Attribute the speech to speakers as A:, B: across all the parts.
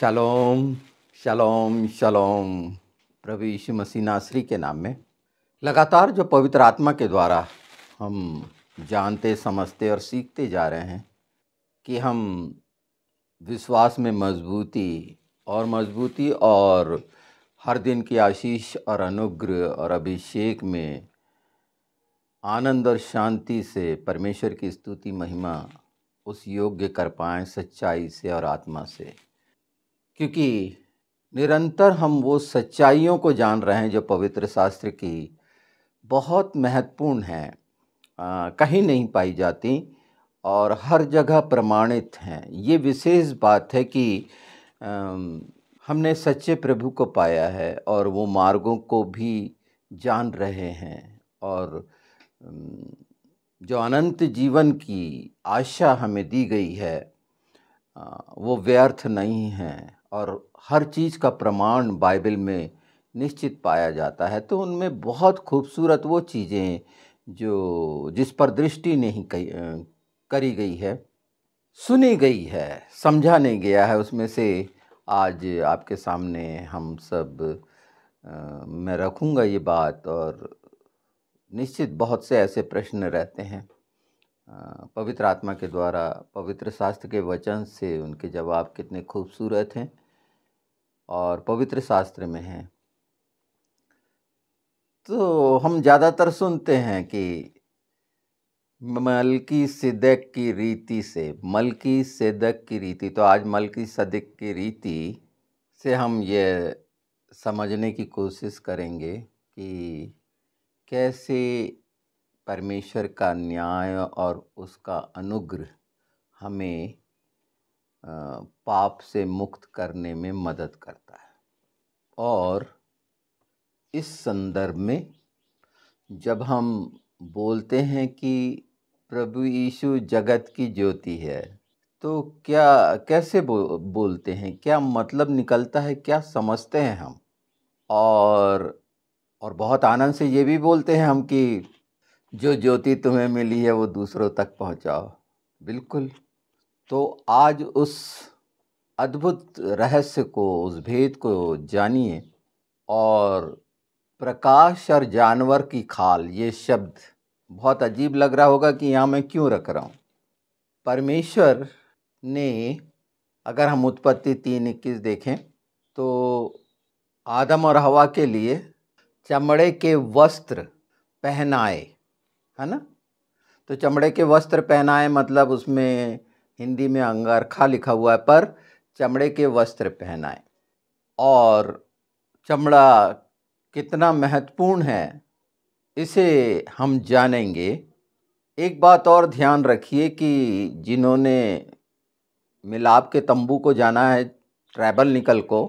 A: shalom शालोम शालोम प्रभु यीशु मसीह नासरी के नाम में लगातार जो पवित्र आत्मा के द्वारा हम जानते समझते और सीखते जा रहे हैं कि हम विश्वास में मजबूती और मजबूती और हर दिन की आशीष और अनुग्रह और अभिषेक में आनंद और शांति से परमेश्वर की स्तुति महिमा उस योग्य कर पाएँ सच्चाई से और आत्मा से क्योंकि निरंतर हम वो सच्चाइयों को जान रहे हैं जो पवित्र शास्त्र की बहुत महत्वपूर्ण हैं कहीं नहीं पाई जाती और हर जगह प्रमाणित हैं ये विशेष बात है कि आ, हमने सच्चे प्रभु को पाया है और वो मार्गों को भी जान रहे हैं और जो अनंत जीवन की आशा हमें दी गई है वो व्यर्थ नहीं है और हर चीज़ का प्रमाण बाइबल में निश्चित पाया जाता है तो उनमें बहुत खूबसूरत वो चीज़ें जो जिस पर दृष्टि नहीं करी गई है सुनी गई है समझा नहीं गया है उसमें से आज आपके सामने हम सब आ, मैं रखूँगा ये बात और निश्चित बहुत से ऐसे प्रश्न रहते हैं पवित्र आत्मा के द्वारा पवित्र शास्त्र के वचन से उनके जवाब कितने खूबसूरत हैं और पवित्र शास्त्र में हैं तो हम ज़्यादातर सुनते हैं कि मलकी सिदक की रीति से मलकी सिदक की रीति तो आज मलकी सदक की रीति से हम ये समझने की कोशिश करेंगे कि कैसे परमेश्वर का न्याय और उसका अनुग्रह हमें पाप से मुक्त करने में मदद करता है और इस संदर्भ में जब हम बोलते हैं कि प्रभु यीशु जगत की ज्योति है तो क्या कैसे बो, बोलते हैं क्या मतलब निकलता है क्या समझते हैं हम और और बहुत आनंद से ये भी बोलते हैं हम कि जो ज्योति तुम्हें मिली है वो दूसरों तक पहुंचाओ बिल्कुल तो आज उस अद्भुत रहस्य को उस भेद को जानिए और प्रकाश और जानवर की खाल ये शब्द बहुत अजीब लग रहा होगा कि यहाँ मैं क्यों रख रहा हूँ परमेश्वर ने अगर हम उत्पत्ति तीन इक्कीस देखें तो आदम और हवा के लिए चमड़े के वस्त्र पहनाए है ना तो चमड़े के वस्त्र पहनाए मतलब उसमें हिंदी में अंगारखा लिखा हुआ है पर चमड़े के वस्त्र पहनाए और चमड़ा कितना महत्वपूर्ण है इसे हम जानेंगे एक बात और ध्यान रखिए कि जिन्होंने मिलाप के तंबू को जाना है ट्रैवल निकल को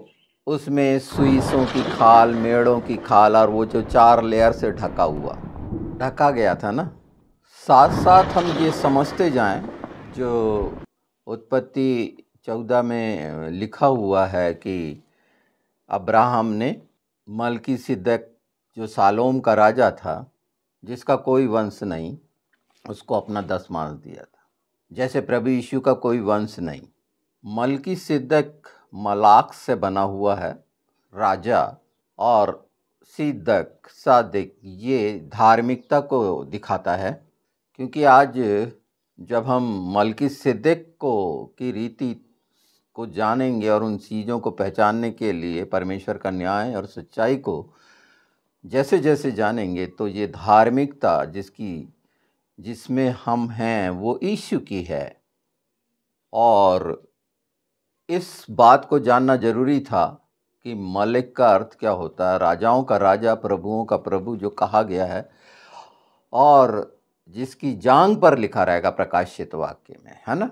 A: उसमें सुइसों की खाल मेड़ों की खाल और वो जो चार लेयर से ढका हुआ ढका गया था ना साथ साथ हम ये समझते जाएं जो उत्पत्ति चौदह में लिखा हुआ है कि अब्राहम ने मलकी सिद्दक जो सालोम का राजा था जिसका कोई वंश नहीं उसको अपना दस मास दिया था जैसे प्रभु यीशु का कोई वंश नहीं मलकी सिद्दक मलाक से बना हुआ है राजा और सीदक सादिक ये धार्मिकता को दिखाता है क्योंकि आज जब हम मलकी सिद्दीक को की रीति को जानेंगे और उन चीज़ों को पहचानने के लिए परमेश्वर का न्याय और सच्चाई को जैसे जैसे जानेंगे तो ये धार्मिकता जिसकी जिसमें हम हैं वो ईशु की है और इस बात को जानना ज़रूरी था कि मलिक का अर्थ क्या होता है राजाओं का राजा प्रभुओं का प्रभु जो कहा गया है और जिसकी जांग पर लिखा रहेगा प्रकाशित वाक्य में है ना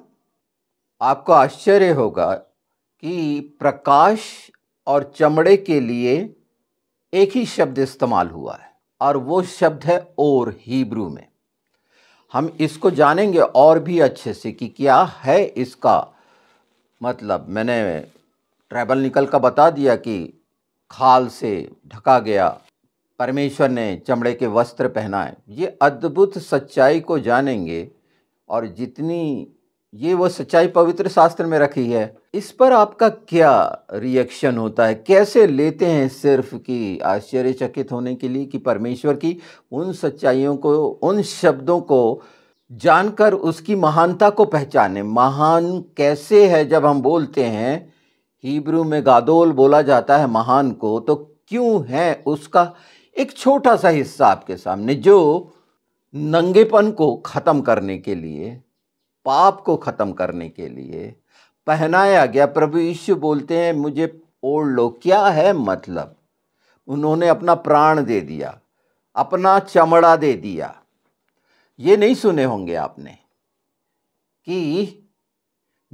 A: आपको आश्चर्य होगा कि प्रकाश और चमड़े के लिए एक ही शब्द इस्तेमाल हुआ है और वो शब्द है और हीब्रू में हम इसको जानेंगे और भी अच्छे से कि क्या है इसका मतलब मैंने ट्रैबल निकल का बता दिया कि खाल से ढका गया परमेश्वर ने चमड़े के वस्त्र पहनाए ये अद्भुत सच्चाई को जानेंगे और जितनी ये वो सच्चाई पवित्र शास्त्र में रखी है इस पर आपका क्या रिएक्शन होता है कैसे लेते हैं सिर्फ कि आश्चर्यचकित होने के लिए कि परमेश्वर की उन सच्चाइयों को उन शब्दों को जानकर उसकी महानता को पहचाने महान कैसे है जब हम बोलते हैं हीब्रू में गादोल बोला जाता है महान को तो क्यों है उसका एक छोटा सा हिस्सा आपके सामने जो नंगेपन को ख़त्म करने के लिए पाप को ख़त्म करने के लिए पहनाया गया प्रभु यीशु बोलते हैं मुझे ओढ़ लो क्या है मतलब उन्होंने अपना प्राण दे दिया अपना चमड़ा दे दिया ये नहीं सुने होंगे आपने कि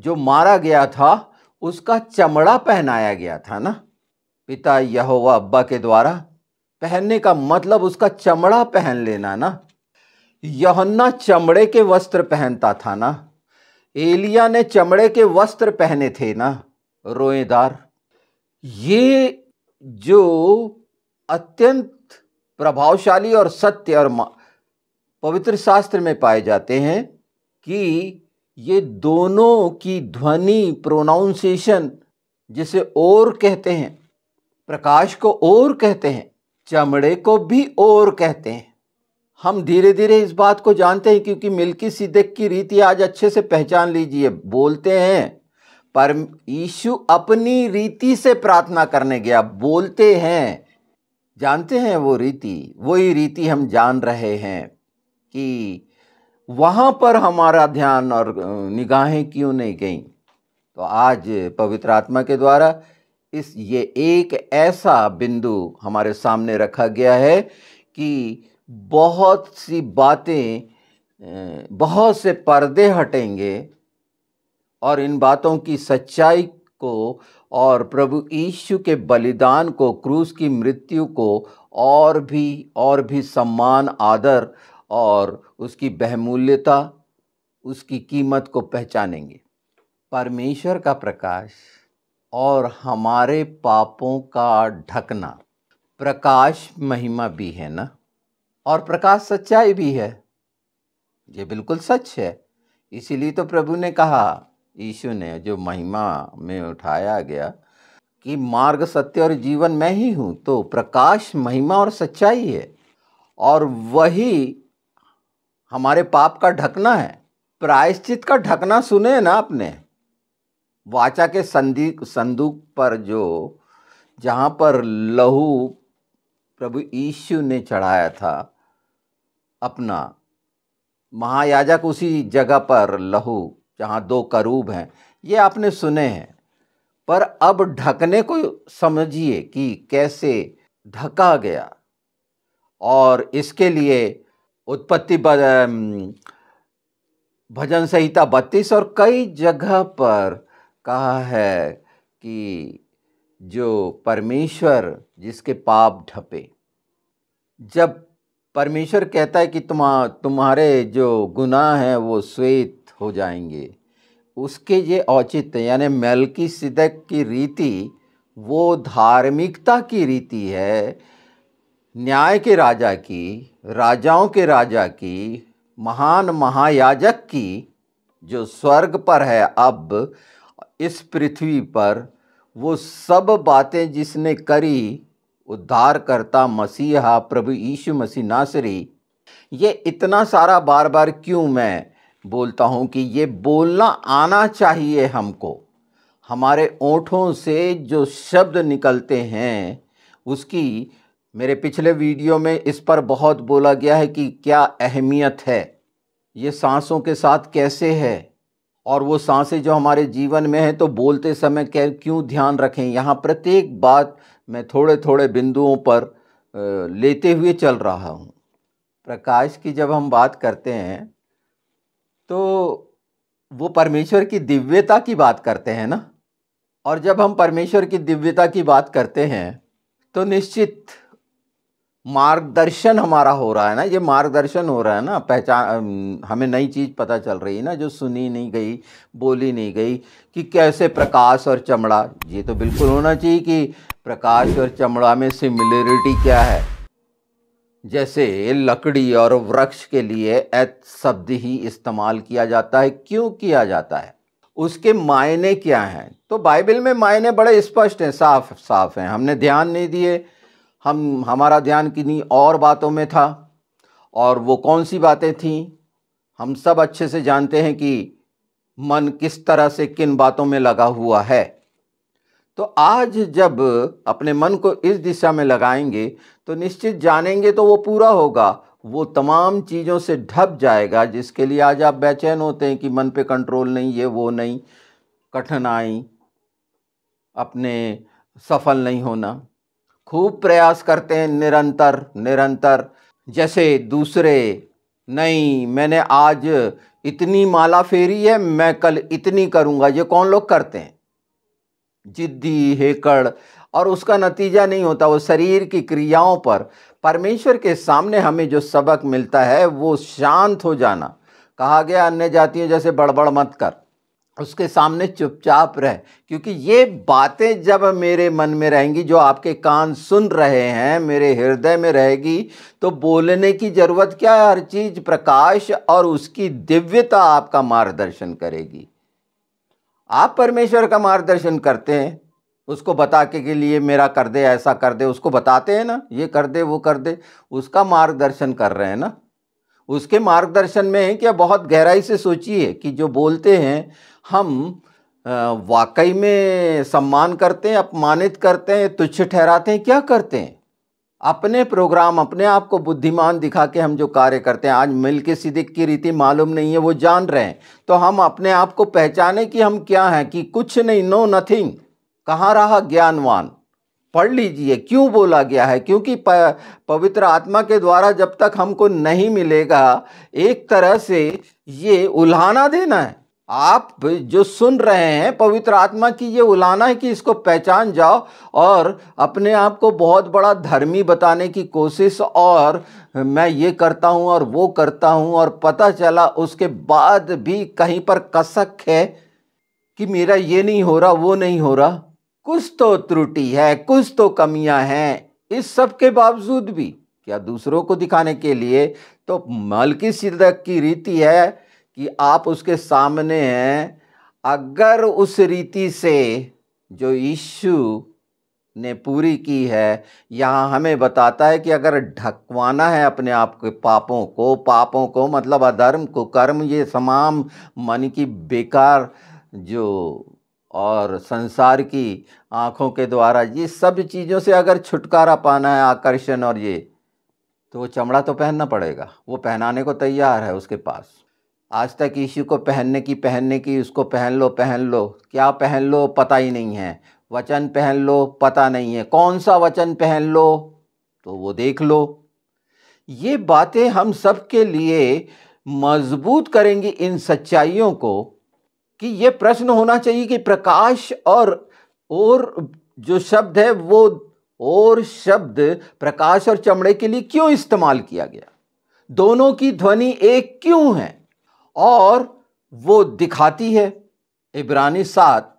A: जो मारा गया था उसका चमड़ा पहनाया गया था ना पिता यहोवा अब्बा के द्वारा पहनने का मतलब उसका चमड़ा पहन लेना ना यहन्ना चमड़े के वस्त्र पहनता था ना एलिया ने चमड़े के वस्त्र पहने थे ना रोएदार ये जो अत्यंत प्रभावशाली और सत्य और पवित्र शास्त्र में पाए जाते हैं कि ये दोनों की ध्वनि प्रोनाउंसिएशन जिसे और कहते हैं प्रकाश को और कहते हैं चमड़े को भी और कहते हैं हम धीरे धीरे इस बात को जानते हैं क्योंकि मिल्की सिद्दीक की रीति आज अच्छे से पहचान लीजिए बोलते हैं पर यीशु अपनी रीति से प्रार्थना करने गया बोलते हैं जानते हैं वो रीति वही रीति हम जान रहे हैं कि वहाँ पर हमारा ध्यान और निगाहें क्यों नहीं गईं तो आज पवित्र आत्मा के द्वारा इस ये एक ऐसा बिंदु हमारे सामने रखा गया है कि बहुत सी बातें बहुत से पर्दे हटेंगे और इन बातों की सच्चाई को और प्रभु यीशु के बलिदान को क्रूस की मृत्यु को और भी और भी सम्मान आदर और उसकी बहमूल्यता उसकी कीमत को पहचानेंगे परमेश्वर का प्रकाश और हमारे पापों का ढकना प्रकाश महिमा भी है ना और प्रकाश सच्चाई भी है ये बिल्कुल सच है इसीलिए तो प्रभु ने कहा यीशु ने जो महिमा में उठाया गया कि मार्ग सत्य और जीवन मैं ही हूँ तो प्रकाश महिमा और सच्चाई है और वही हमारे पाप का ढकना है प्रायश्चित का ढकना सुने ना आपने वाचा के संधि संदूक पर जो जहाँ पर लहू प्रभु यीशु ने चढ़ाया था अपना महायाजक उसी जगह पर लहू जहाँ दो करूब हैं ये आपने सुने हैं पर अब ढकने को समझिए कि कैसे ढका गया और इसके लिए उत्पत्ति भजन संहिता बत्तीस और कई जगह पर कहा है कि जो परमेश्वर जिसके पाप ढपे जब परमेश्वर कहता है कि तुम्हा तुम्हारे जो गुनाह हैं वो श्वेत हो जाएंगे उसके ये औचित्य यानी मेलकी सिदक की रीति वो धार्मिकता की रीति है न्याय के राजा की राजाओं के राजा की महान महायाजक की जो स्वर्ग पर है अब इस पृथ्वी पर वो सब बातें जिसने करी उद्धारकर्ता मसीहा प्रभु यीशु मसीह नासरी ये इतना सारा बार बार क्यों मैं बोलता हूँ कि ये बोलना आना चाहिए हमको हमारे ओठों से जो शब्द निकलते हैं उसकी मेरे पिछले वीडियो में इस पर बहुत बोला गया है कि क्या अहमियत है ये सांसों के साथ कैसे है और वो सांसें जो हमारे जीवन में हैं तो बोलते समय कह क्यों ध्यान रखें यहाँ प्रत्येक बात मैं थोड़े थोड़े बिंदुओं पर लेते हुए चल रहा हूँ प्रकाश की जब हम बात करते हैं तो वो परमेश्वर की दिव्यता की बात करते हैं ना और जब हम परमेश्वर की दिव्यता की बात करते हैं तो निश्चित मार्गदर्शन हमारा हो रहा है ना ये मार्गदर्शन हो रहा है ना पहचान हमें नई चीज़ पता चल रही है ना जो सुनी नहीं गई बोली नहीं गई कि कैसे प्रकाश और चमड़ा ये तो बिल्कुल होना चाहिए कि प्रकाश और चमड़ा में सिमिलरिटी क्या है जैसे लकड़ी और वृक्ष के लिए एत शब्द ही इस्तेमाल किया जाता है क्यों किया जाता है उसके मायने क्या हैं तो बाइबल में मायने बड़े स्पष्ट हैं साफ साफ हैं हमने ध्यान नहीं दिए हम हमारा ध्यान किन्हीं और बातों में था और वो कौन सी बातें थीं हम सब अच्छे से जानते हैं कि मन किस तरह से किन बातों में लगा हुआ है तो आज जब अपने मन को इस दिशा में लगाएंगे तो निश्चित जानेंगे तो वो पूरा होगा वो तमाम चीज़ों से ढप जाएगा जिसके लिए आज आप बेचैन होते हैं कि मन पे कंट्रोल नहीं ये वो नहीं कठिनाई अपने सफल नहीं होना खूब प्रयास करते हैं निरंतर निरंतर जैसे दूसरे नहीं मैंने आज इतनी माला फेरी है मैं कल इतनी करूँगा ये कौन लोग करते हैं जिद्दी हेकड़ और उसका नतीजा नहीं होता वो शरीर की क्रियाओं पर परमेश्वर के सामने हमें जो सबक मिलता है वो शांत हो जाना कहा गया अन्य जातियों जैसे बड़बड़ मत कर उसके सामने चुपचाप रह क्योंकि ये बातें जब मेरे मन में रहेंगी जो आपके कान सुन रहे हैं मेरे हृदय में रहेगी तो बोलने की ज़रूरत क्या है हर चीज़ प्रकाश और उसकी दिव्यता आपका मार्गदर्शन करेगी आप परमेश्वर का मार्गदर्शन करते हैं उसको बता के, के लिए मेरा कर दे ऐसा कर दे उसको बताते हैं ना ये कर दे वो कर दे उसका मार्गदर्शन कर रहे हैं ना उसके मार्गदर्शन में है क्या बहुत गहराई से सोचिए कि जो बोलते हैं हम वाकई में सम्मान करते हैं अपमानित करते हैं तुच्छ ठहराते हैं क्या करते हैं अपने प्रोग्राम अपने आप को बुद्धिमान दिखा के हम जो कार्य करते हैं आज मिल के सिदिक की रीति मालूम नहीं है वो जान रहे हैं तो हम अपने आप को पहचाने कि हम क्या हैं कि कुछ नहीं नो नथिंग कहाँ रहा ज्ञानवान पढ़ लीजिए क्यों बोला गया है क्योंकि प, पवित्र आत्मा के द्वारा जब तक हमको नहीं मिलेगा एक तरह से ये उल्हाना देना है आप जो सुन रहे हैं पवित्र आत्मा की ये उलाना है कि इसको पहचान जाओ और अपने आप को बहुत बड़ा धर्मी बताने की कोशिश और मैं ये करता हूँ और वो करता हूँ और पता चला उसके बाद भी कहीं पर कसक है कि मेरा ये नहीं हो रहा वो नहीं हो रहा कुछ तो त्रुटि है कुछ तो कमियाँ हैं इस सब के बावजूद भी क्या दूसरों को दिखाने के लिए तो मलकी सिद्धक की रीति है कि आप उसके सामने हैं अगर उस रीति से जो यीशु ने पूरी की है यहाँ हमें बताता है कि अगर ढकवाना है अपने आप के पापों को पापों को मतलब अधर्म को कर्म ये तमाम मन की बेकार जो और संसार की आँखों के द्वारा ये सब चीज़ों से अगर छुटकारा पाना है आकर्षण और ये तो वो चमड़ा तो पहनना पड़ेगा वो पहनाने को तैयार है उसके पास आज तक इश्यू को पहनने की पहनने की उसको पहन लो पहन लो क्या पहन लो पता ही नहीं है वचन पहन लो पता नहीं है कौन सा वचन पहन लो तो वो देख लो ये बातें हम सब के लिए मजबूत करेंगी इन सच्चाइयों को कि ये प्रश्न होना चाहिए कि प्रकाश और और जो शब्द है वो और शब्द प्रकाश और चमड़े के लिए क्यों इस्तेमाल किया गया दोनों की ध्वनि एक क्यों है और वो दिखाती है इब्रानी सात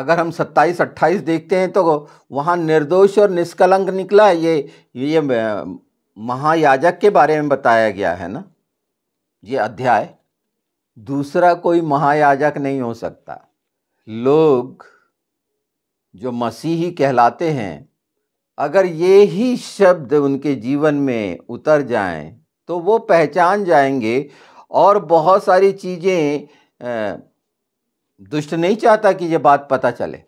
A: अगर हम सत्ताईस अट्ठाईस देखते हैं तो वहाँ निर्दोष और निष्कलंक निकला ये ये महायाजक के बारे में बताया गया है ना ये अध्याय दूसरा कोई महायाजक नहीं हो सकता लोग जो मसीही कहलाते हैं अगर ये ही शब्द उनके जीवन में उतर जाएं तो वो पहचान जाएंगे और बहुत सारी चीज़ें दुष्ट नहीं चाहता कि ये बात पता चले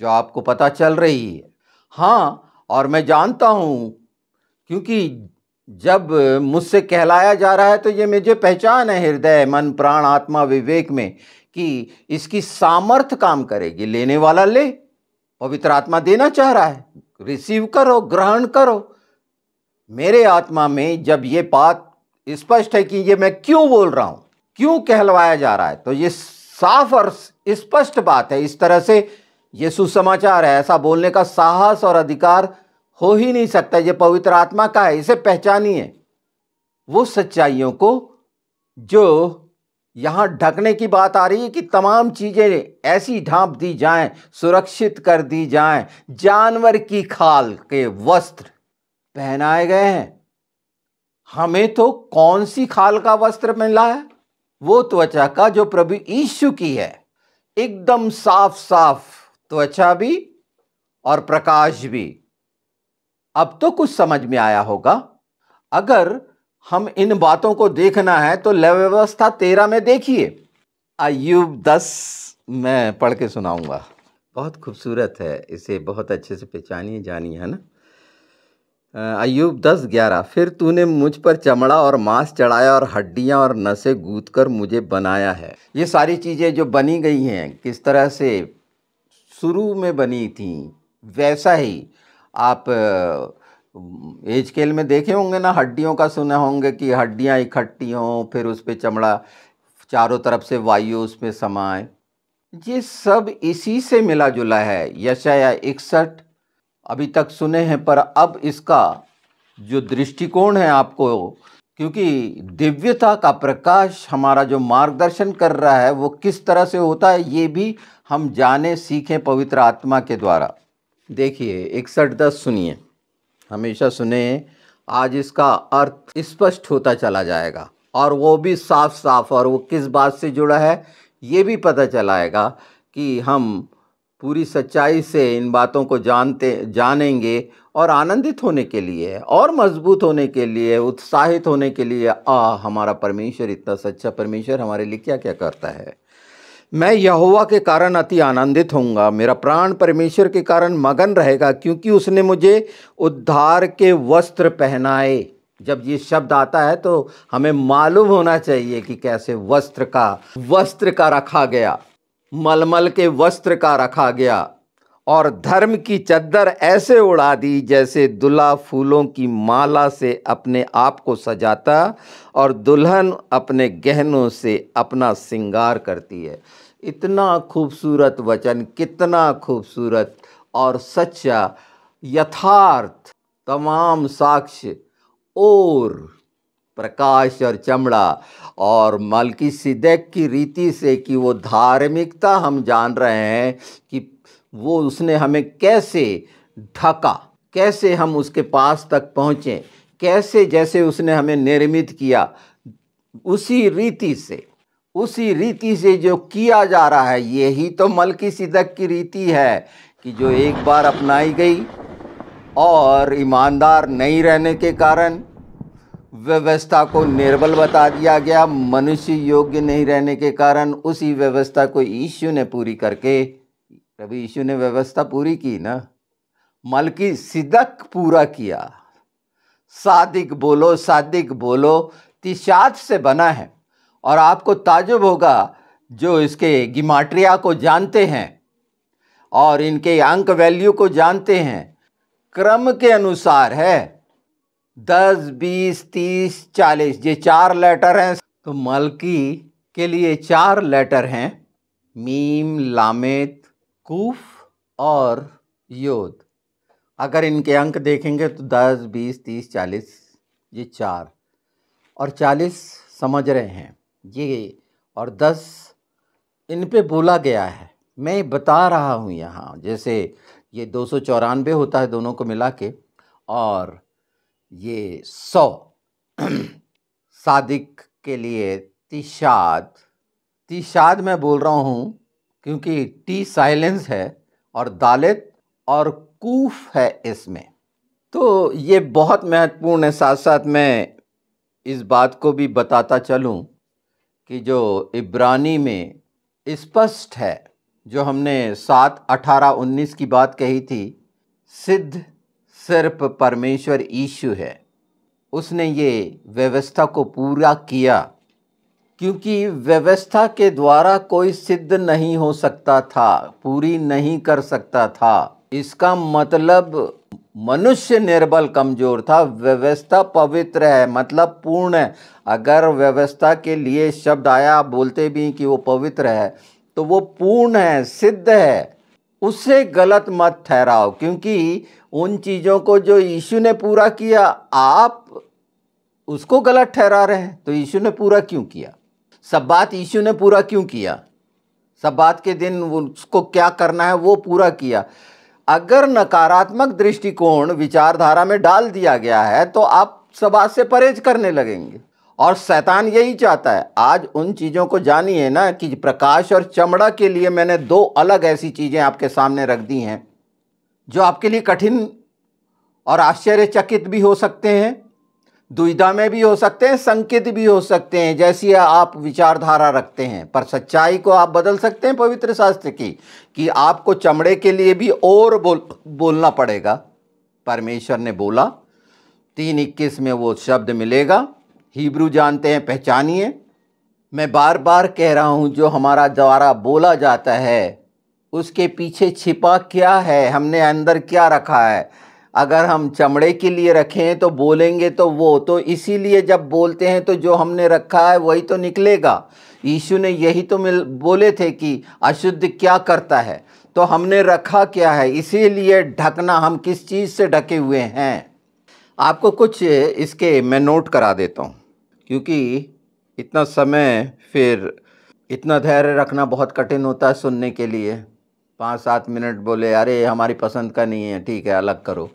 A: जो आपको पता चल रही है हाँ और मैं जानता हूँ क्योंकि जब मुझसे कहलाया जा रहा है तो ये मुझे पहचान है हृदय मन प्राण आत्मा विवेक में कि इसकी सामर्थ काम करेगी लेने वाला ले पवित्र आत्मा देना चाह रहा है रिसीव करो ग्रहण करो मेरे आत्मा में जब ये बात स्पष्ट है कि ये मैं क्यों बोल रहा हूं क्यों कहलवाया जा रहा है तो ये साफ और स्पष्ट बात है इस तरह से ये सुसमाचार है ऐसा बोलने का साहस और अधिकार हो ही नहीं सकता ये पवित्र आत्मा का है इसे पहचानिए वो सच्चाइयों को जो यहां ढकने की बात आ रही है कि तमाम चीज़ें ऐसी ढांप दी जाएं सुरक्षित कर दी जाएं जानवर की खाल के वस्त्र पहनाए गए हैं हमें तो कौन सी खाल का वस्त्र मिला है वो त्वचा का जो प्रभु यीशु की है एकदम साफ साफ त्वचा भी और प्रकाश भी अब तो कुछ समझ में आया होगा अगर हम इन बातों को देखना है तो व्यवस्था तेरह में देखिए अयुब दस मैं पढ़ के सुनाऊंगा बहुत खूबसूरत है इसे बहुत अच्छे से पहचानिए जानिए है ना अयुब दस ग्यारह फिर तूने मुझ पर चमड़ा और मांस चढ़ाया और हड्डियां और नसें गूद कर मुझे बनाया है ये सारी चीज़ें जो बनी गई हैं किस तरह से शुरू में बनी थी वैसा ही आप एज केल में देखे होंगे ना हड्डियों का सुना होंगे कि हड्डियां इकट्ठी हों फिर उस पर चमड़ा चारों तरफ से वायु उसमें समाए ये सब इसी से मिला जुला है यशया इकसठ अभी तक सुने हैं पर अब इसका जो दृष्टिकोण है आपको क्योंकि दिव्यता का प्रकाश हमारा जो मार्गदर्शन कर रहा है वो किस तरह से होता है ये भी हम जाने सीखें पवित्र आत्मा के द्वारा देखिए इकसठ दस सुनिए हमेशा सुने आज इसका अर्थ स्पष्ट होता चला जाएगा और वो भी साफ साफ और वो किस बात से जुड़ा है ये भी पता चलाएगा कि हम पूरी सच्चाई से इन बातों को जानते जानेंगे और आनंदित होने के लिए और मजबूत होने के लिए उत्साहित होने के लिए आ हमारा परमेश्वर इतना सच्चा परमेश्वर हमारे लिए क्या क्या करता है मैं यहोवा के कारण अति आनंदित होऊंगा मेरा प्राण परमेश्वर के कारण मगन रहेगा क्योंकि उसने मुझे उद्धार के वस्त्र पहनाए जब ये शब्द आता है तो हमें मालूम होना चाहिए कि कैसे वस्त्र का वस्त्र का रखा गया मलमल के वस्त्र का रखा गया और धर्म की चद्दर ऐसे उड़ा दी जैसे दुल्हा फूलों की माला से अपने आप को सजाता और दुल्हन अपने गहनों से अपना सिंगार करती है इतना खूबसूरत वचन कितना खूबसूरत और सच्चा यथार्थ तमाम साक्ष्य और प्रकाश और चमड़ा और मलकी सिद्दीक की रीति से कि वो धार्मिकता हम जान रहे हैं कि वो उसने हमें कैसे ढका कैसे हम उसके पास तक पहुँचें कैसे जैसे उसने हमें निर्मित किया उसी रीति से उसी रीति से जो किया जा रहा है यही तो मलकी सिदक की रीति है कि जो एक बार अपनाई गई और ईमानदार नहीं रहने के कारण व्यवस्था को निर्बल बता दिया गया मनुष्य योग्य नहीं रहने के कारण उसी व्यवस्था को यीशु ने पूरी करके प्रभु यीशु ने व्यवस्था पूरी की ना मल्कि सिदक पूरा किया सादिक बोलो सादिक बोलो तिशात से बना है और आपको ताजुब होगा जो इसके गिमाट्रिया को जानते हैं और इनके अंक वैल्यू को जानते हैं क्रम के अनुसार है दस बीस तीस चालीस ये चार लेटर हैं तो मलकी के लिए चार लेटर हैं मीम लामेत कूफ और योद अगर इनके अंक देखेंगे तो दस बीस तीस चालीस ये चार और चालीस समझ रहे हैं ये और दस इन पे बोला गया है मैं बता रहा हूँ यहाँ जैसे ये दो सौ चौरानवे होता है दोनों को मिला के और ये सौ सादिक के लिए तिशाद तिशाद मैं बोल रहा हूँ क्योंकि टी साइलेंस है और दालित और कूफ है इसमें तो ये बहुत महत्वपूर्ण है साथ साथ मैं इस बात को भी बताता चलूँ कि जो इब्रानी में स्पष्ट है जो हमने सात अठारह उन्नीस की बात कही थी सिद्ध सिर्फ परमेश्वर ईशु है उसने ये व्यवस्था को पूरा किया क्योंकि व्यवस्था के द्वारा कोई सिद्ध नहीं हो सकता था पूरी नहीं कर सकता था इसका मतलब मनुष्य निर्बल कमजोर था व्यवस्था पवित्र है मतलब पूर्ण है अगर व्यवस्था के लिए शब्द आया बोलते भी कि वो पवित्र है तो वो पूर्ण है सिद्ध है उससे गलत मत ठहराओ क्योंकि उन चीज़ों को जो यीशु ने पूरा किया आप उसको गलत ठहरा रहे हैं तो यीशु ने पूरा क्यों किया सब बात यीशु ने पूरा क्यों किया सब बात के दिन उसको क्या करना है वो पूरा किया अगर नकारात्मक दृष्टिकोण विचारधारा में डाल दिया गया है तो आप सब बात से परहेज करने लगेंगे और शैतान यही चाहता है आज उन चीज़ों को जानिए ना कि प्रकाश और चमड़ा के लिए मैंने दो अलग ऐसी चीज़ें आपके सामने रख दी हैं जो आपके लिए कठिन और आश्चर्यचकित भी हो सकते हैं दुविधा में भी हो सकते हैं संकेत भी हो सकते हैं जैसी आप विचारधारा रखते हैं पर सच्चाई को आप बदल सकते हैं पवित्र शास्त्र की कि आपको चमड़े के लिए भी और बोल बोलना पड़ेगा परमेश्वर ने बोला तीन इक्कीस में वो शब्द मिलेगा हीब्रू जानते हैं पहचानिए मैं बार बार कह रहा हूँ जो हमारा द्वारा बोला जाता है उसके पीछे छिपा क्या है हमने अंदर क्या रखा है अगर हम चमड़े के लिए रखें तो बोलेंगे तो वो तो इसीलिए जब बोलते हैं तो जो हमने रखा है वही तो निकलेगा यीशु ने यही तो मिल बोले थे कि अशुद्ध क्या करता है तो हमने रखा क्या है इसीलिए ढकना हम किस चीज़ से ढके हुए हैं आपको कुछ इसके मैं नोट करा देता हूँ क्योंकि इतना समय फिर इतना धैर्य रखना बहुत कठिन होता है सुनने के लिए पाँच सात मिनट बोले अरे हमारी पसंद का नहीं है ठीक है अलग करो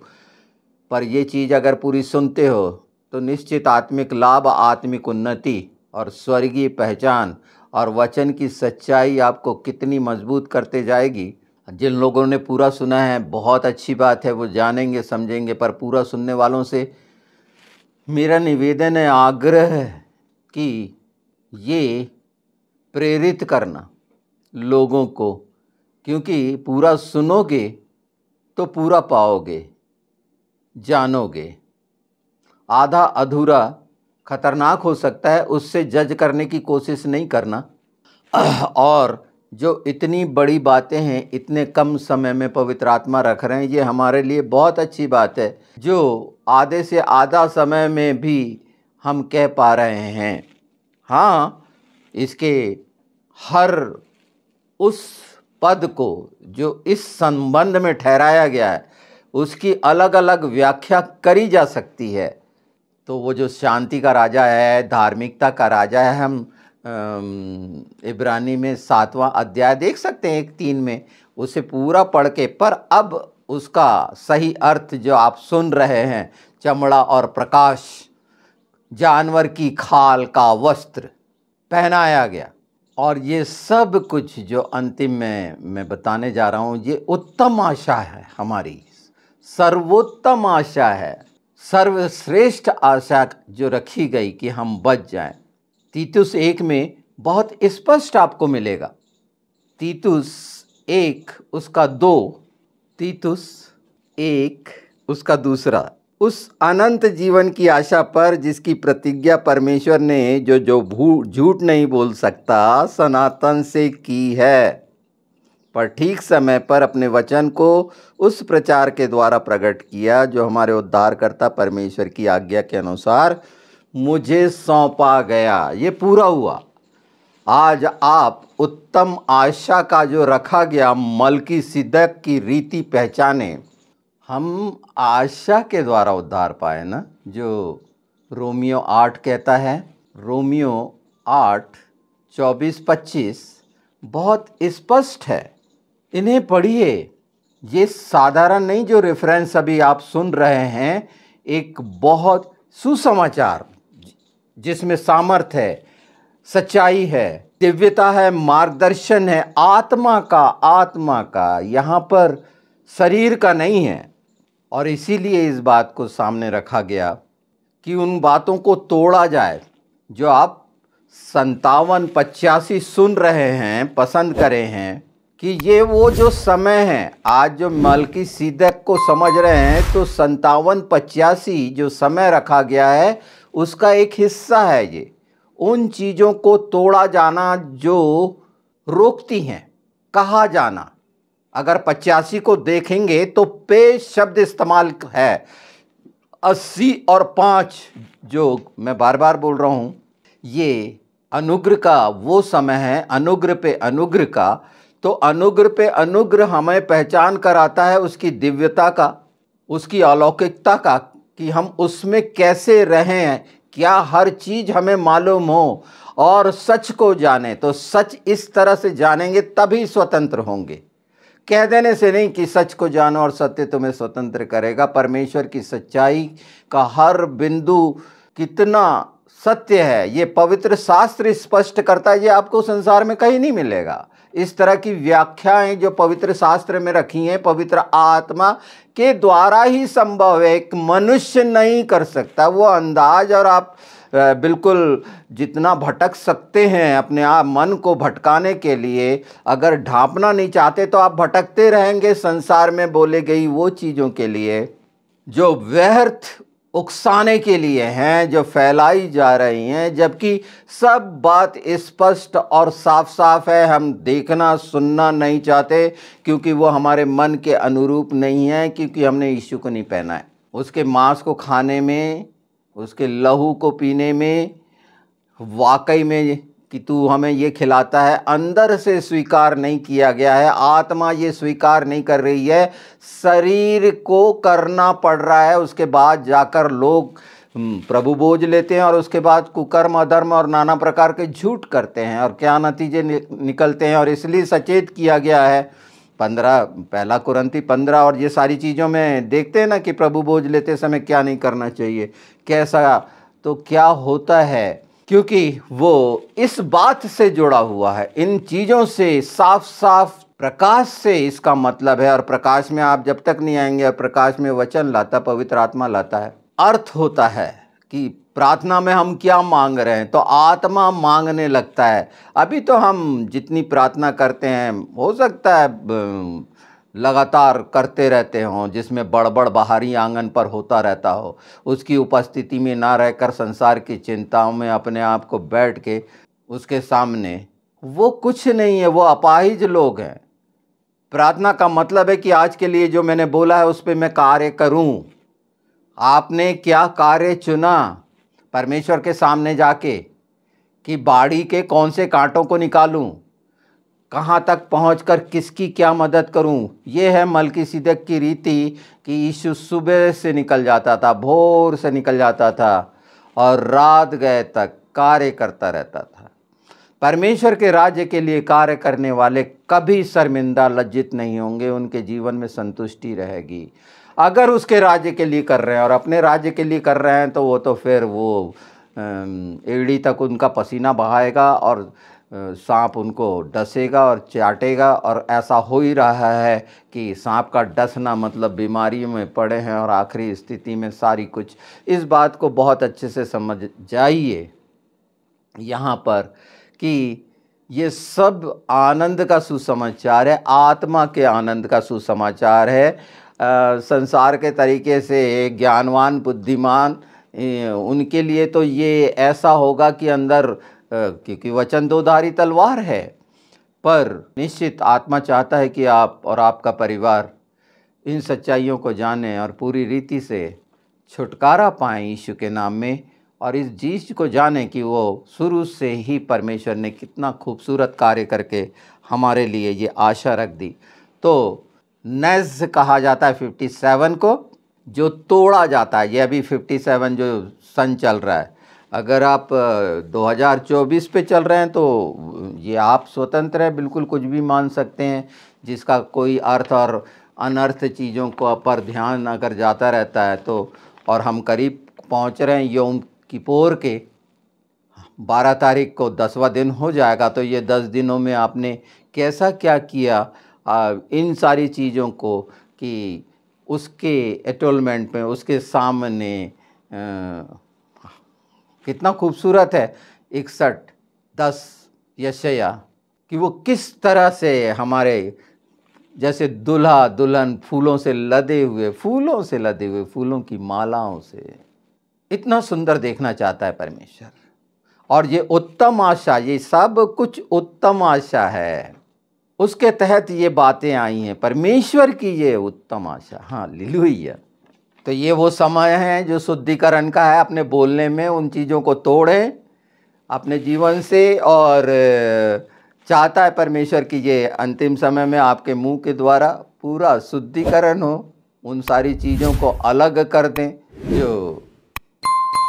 A: पर ये चीज़ अगर पूरी सुनते हो तो निश्चित आत्मिक लाभ आत्मिक उन्नति और स्वर्गीय पहचान और वचन की सच्चाई आपको कितनी मजबूत करते जाएगी जिन लोगों ने पूरा सुना है बहुत अच्छी बात है वो जानेंगे समझेंगे पर पूरा सुनने वालों से मेरा निवेदन है आग्रह कि ये प्रेरित करना लोगों को क्योंकि पूरा सुनोगे तो पूरा पाओगे जानोगे आधा अधूरा खतरनाक हो सकता है उससे जज करने की कोशिश नहीं करना और जो इतनी बड़ी बातें हैं इतने कम समय में पवित्र आत्मा रख रहे हैं ये हमारे लिए बहुत अच्छी बात है जो आधे से आधा समय में भी हम कह पा रहे हैं हाँ इसके हर उस पद को जो इस संबंध में ठहराया गया है उसकी अलग अलग व्याख्या करी जा सकती है तो वो जो शांति का राजा है धार्मिकता का राजा है हम इब्रानी में सातवां अध्याय देख सकते हैं एक तीन में उसे पूरा पढ़ के पर अब उसका सही अर्थ जो आप सुन रहे हैं चमड़ा और प्रकाश जानवर की खाल का वस्त्र पहनाया गया और ये सब कुछ जो अंतिम में मैं बताने जा रहा हूँ ये उत्तम आशा है हमारी सर्वोत्तम आशा है सर्वश्रेष्ठ आशा जो रखी गई कि हम बच जाएं तीतुस एक में बहुत स्पष्ट आपको मिलेगा तीतुस एक उसका दो तीतुस एक उसका दूसरा उस अनंत जीवन की आशा पर जिसकी प्रतिज्ञा परमेश्वर ने जो जो भू झूठ नहीं बोल सकता सनातन से की है पर ठीक समय पर अपने वचन को उस प्रचार के द्वारा प्रकट किया जो हमारे उद्धारकर्ता परमेश्वर की आज्ञा के अनुसार मुझे सौंपा गया ये पूरा हुआ आज आप उत्तम आशा का जो रखा गया मलकी सिद्धक की रीति पहचाने हम आशा के द्वारा उद्धार पाए ना जो रोमियो आर्ट कहता है रोमियो आर्ट चौबीस पच्चीस बहुत स्पष्ट है इन्हें पढ़िए ये साधारण नहीं जो रेफरेंस अभी आप सुन रहे हैं एक बहुत सुसमाचार जिसमें सामर्थ है सच्चाई है दिव्यता है मार्गदर्शन है आत्मा का आत्मा का यहाँ पर शरीर का नहीं है और इसीलिए इस बात को सामने रखा गया कि उन बातों को तोड़ा जाए जो आप संतावन पचासी सुन रहे हैं पसंद करे हैं कि ये वो जो समय है आज जो मलकी सीधक को समझ रहे हैं तो संतावन पचासी जो समय रखा गया है उसका एक हिस्सा है ये उन चीज़ों को तोड़ा जाना जो रोकती हैं कहा जाना अगर पचासी को देखेंगे तो पे शब्द इस्तेमाल है अस्सी और पाँच जो मैं बार बार बोल रहा हूँ ये अनुग्रह का वो समय है अनुग्रह पे अनुग्रह का तो अनुग्र पे अनुग्रह हमें पहचान कराता है उसकी दिव्यता का उसकी अलौकिकता का कि हम उसमें कैसे रहें क्या हर चीज़ हमें मालूम हो और सच को जाने तो सच इस तरह से जानेंगे तभी स्वतंत्र होंगे कह देने से नहीं कि सच को जानो और सत्य तुम्हें स्वतंत्र करेगा परमेश्वर की सच्चाई का हर बिंदु कितना सत्य है ये पवित्र शास्त्र स्पष्ट करता है ये आपको संसार में कहीं नहीं मिलेगा इस तरह की व्याख्याएं जो पवित्र शास्त्र में रखी हैं पवित्र आत्मा के द्वारा ही संभव है एक मनुष्य नहीं कर सकता वो अंदाज और आप बिल्कुल जितना भटक सकते हैं अपने आप मन को भटकाने के लिए अगर ढांपना नहीं चाहते तो आप भटकते रहेंगे संसार में बोले गई वो चीज़ों के लिए जो व्यर्थ उकसाने के लिए हैं जो फैलाई जा रही हैं जबकि सब बात स्पष्ट और साफ साफ है हम देखना सुनना नहीं चाहते क्योंकि वो हमारे मन के अनुरूप नहीं है क्योंकि हमने यीशु को नहीं पहना है उसके मांस को खाने में उसके लहू को पीने में वाकई में कि तू हमें ये खिलाता है अंदर से स्वीकार नहीं किया गया है आत्मा ये स्वीकार नहीं कर रही है शरीर को करना पड़ रहा है उसके बाद जाकर लोग हम्म, प्रभु बोझ लेते हैं और उसके बाद कुकर्म अधर्म और नाना प्रकार के झूठ करते हैं और क्या नतीजे निकलते हैं और इसलिए सचेत किया गया है पंद्रह पहला कुरंती पंद्रह और ये सारी चीज़ों में देखते हैं ना कि प्रभु बोझ लेते समय क्या नहीं करना चाहिए कैसा तो क्या होता है क्योंकि वो इस बात से जुड़ा हुआ है इन चीज़ों से साफ साफ प्रकाश से इसका मतलब है और प्रकाश में आप जब तक नहीं आएंगे और प्रकाश में वचन लाता पवित्र आत्मा लाता है अर्थ होता है कि प्रार्थना में हम क्या मांग रहे हैं तो आत्मा मांगने लगता है अभी तो हम जितनी प्रार्थना करते हैं हो सकता है लगातार करते रहते हों जिसमें बड़बड़ बाहरी आंगन पर होता रहता हो उसकी उपस्थिति में ना रहकर संसार की चिंताओं में अपने आप को बैठ के उसके सामने वो कुछ नहीं है वो अपाहिज लोग हैं प्रार्थना का मतलब है कि आज के लिए जो मैंने बोला है उस पर मैं कार्य करूं आपने क्या कार्य चुना परमेश्वर के सामने जाके कि बाड़ी के कौन से कांटों को निकालूं कहाँ तक कर किसकी क्या मदद करूँ ये है मलकी सिदक की रीति कि यीशु सुबह से निकल जाता था भोर से निकल जाता था और रात गए तक कार्य करता रहता था परमेश्वर के राज्य के लिए कार्य करने वाले कभी शर्मिंदा लज्जित नहीं होंगे उनके जीवन में संतुष्टि रहेगी अगर उसके राज्य के लिए कर रहे हैं और अपने राज्य के लिए कर रहे हैं तो वो तो फिर वो एड़ी तक उनका पसीना बहाएगा और सांप उनको डसेगा और चाटेगा और ऐसा हो ही रहा है कि सांप का डसना मतलब बीमारियों में पड़े हैं और आखिरी स्थिति में सारी कुछ इस बात को बहुत अच्छे से समझ जाइए यहाँ पर कि ये सब आनंद का सुसमाचार है आत्मा के आनंद का सुसमाचार है आ, संसार के तरीके से ज्ञानवान बुद्धिमान उनके लिए तो ये ऐसा होगा कि अंदर क्योंकि वचन दो धारी तलवार है पर निश्चित आत्मा चाहता है कि आप और आपका परिवार इन सच्चाइयों को जानें और पूरी रीति से छुटकारा पाएँ यीशु के नाम में और इस जीश को जाने कि वो शुरू से ही परमेश्वर ने कितना खूबसूरत कार्य करके हमारे लिए ये आशा रख दी तो नैज कहा जाता है 57 को जो तोड़ा जाता है ये अभी 57 जो सन चल रहा है अगर आप 2024 पे चल रहे हैं तो ये आप स्वतंत्र हैं बिल्कुल कुछ भी मान सकते हैं जिसका कोई अर्थ और अनर्थ चीज़ों को पर ध्यान अगर जाता रहता है तो और हम करीब पहुंच रहे हैं यौम किपोर के बारह तारीख को दसवा दिन हो जाएगा तो ये दस दिनों में आपने कैसा क्या किया आ, इन सारी चीज़ों को कि उसके एटोलमेंट में उसके सामने आ, कितना खूबसूरत है इकसठ दस यशया कि वो किस तरह से हमारे जैसे दुल्हा दुल्हन फूलों से लदे हुए फूलों से लदे हुए फूलों की मालाओं से इतना सुंदर देखना चाहता है परमेश्वर और ये उत्तम आशा ये सब कुछ उत्तम आशा है उसके तहत ये बातें आई हैं परमेश्वर की ये उत्तम आशा हाँ लिलुइया तो ये वो समय है जो शुद्धिकरण का है अपने बोलने में उन चीज़ों को तोड़ें अपने जीवन से और चाहता है परमेश्वर की ये अंतिम समय में आपके मुंह के द्वारा पूरा शुद्धिकरण हो उन सारी चीज़ों को अलग कर दें जो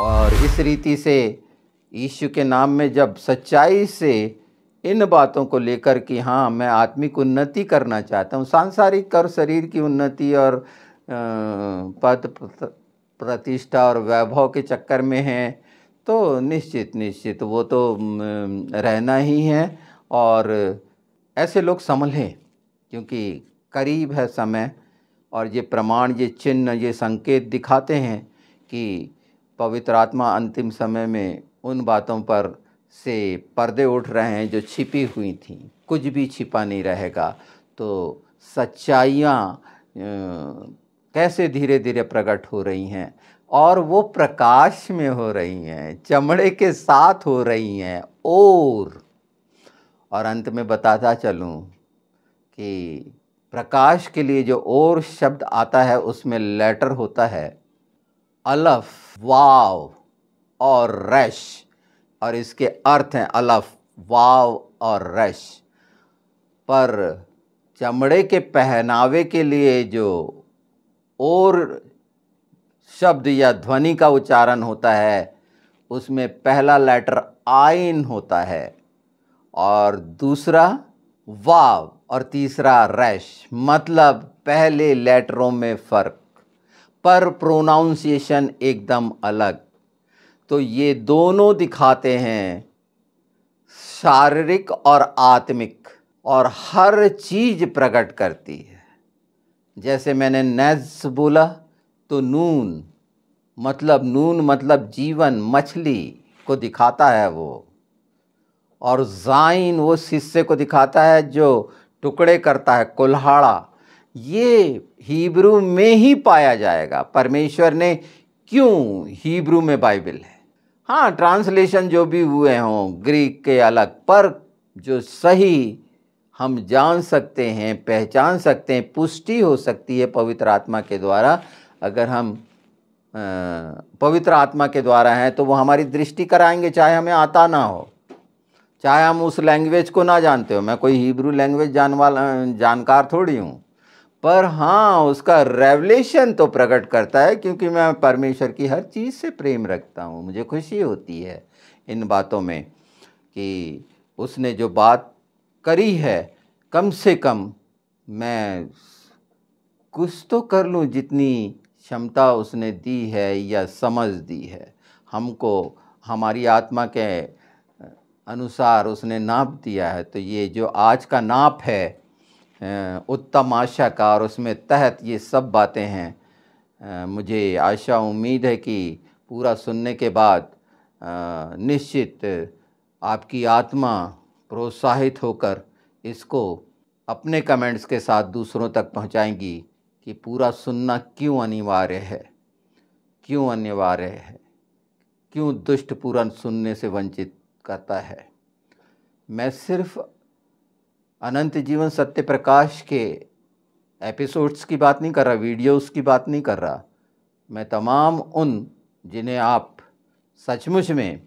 A: और इस रीति से यीशु के नाम में जब सच्चाई से इन बातों को लेकर कि हाँ मैं आत्मिक उन्नति करना चाहता हूँ सांसारिक और शरीर की उन्नति और पद प्रतिष्ठा और वैभव के चक्कर में हैं तो निश्चित निश्चित वो तो रहना ही है और ऐसे लोग संभलें क्योंकि करीब है समय और ये प्रमाण ये चिन्ह ये संकेत दिखाते हैं कि पवित्र आत्मा अंतिम समय में उन बातों पर से पर्दे उठ रहे हैं जो छिपी हुई थी कुछ भी छिपा नहीं रहेगा तो सच्चाइयाँ कैसे धीरे धीरे प्रकट हो रही हैं और वो प्रकाश में हो रही हैं चमड़े के साथ हो रही हैं और और अंत में बताता चलूं कि प्रकाश के लिए जो और शब्द आता है उसमें लेटर होता है अलफ वाव और रश और इसके अर्थ हैं अलफ वाव और रश पर चमड़े के पहनावे के लिए जो और शब्द या ध्वनि का उच्चारण होता है उसमें पहला लेटर आइन होता है और दूसरा वाव और तीसरा रैश मतलब पहले लेटरों में फ़र्क पर प्रोनाउंसिएशन एकदम अलग तो ये दोनों दिखाते हैं शारीरिक और आत्मिक और हर चीज़ प्रकट करती है जैसे मैंने नज़ बोला तो नून मतलब नून मतलब जीवन मछली को दिखाता है वो और जाइन वो हिस्से को दिखाता है जो टुकड़े करता है कुल्हाड़ा ये हीब्रू में ही पाया जाएगा परमेश्वर ने क्यों हीब्रू में बाइबल है हाँ ट्रांसलेशन जो भी हुए हों ग्रीक के अलग पर जो सही हम जान सकते हैं पहचान सकते हैं पुष्टि हो सकती है पवित्र आत्मा के द्वारा अगर हम पवित्र आत्मा के द्वारा हैं तो वो हमारी दृष्टि कराएंगे चाहे हमें आता ना हो चाहे हम उस लैंग्वेज को ना जानते हो मैं कोई हिब्रू लैंग्वेज जान वाला जानकार थोड़ी हूँ पर हाँ उसका रेवलेशन तो प्रकट करता है क्योंकि मैं परमेश्वर की हर चीज़ से प्रेम रखता हूँ मुझे खुशी होती है इन बातों में कि उसने जो बात करी है कम से कम मैं कुछ तो कर लूँ जितनी क्षमता उसने दी है या समझ दी है हमको हमारी आत्मा के अनुसार उसने नाप दिया है तो ये जो आज का नाप है उत्तम आशा का और उसमें तहत ये सब बातें हैं मुझे आशा उम्मीद है कि पूरा सुनने के बाद निश्चित आपकी आत्मा प्रोत्साहित होकर इसको अपने कमेंट्स के साथ दूसरों तक पहुंचाएंगी कि पूरा सुनना क्यों अनिवार्य है क्यों अनिवार्य है क्यों दुष्ट पूरा सुनने से वंचित करता है मैं सिर्फ अनंत जीवन सत्य प्रकाश के एपिसोड्स की बात नहीं कर रहा वीडियोस की बात नहीं कर रहा मैं तमाम उन जिन्हें आप सचमुच में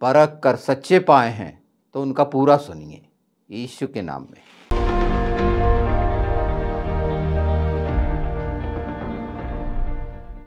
A: परख कर सच्चे पाए हैं तो उनका पूरा सुनिए यीशु के नाम में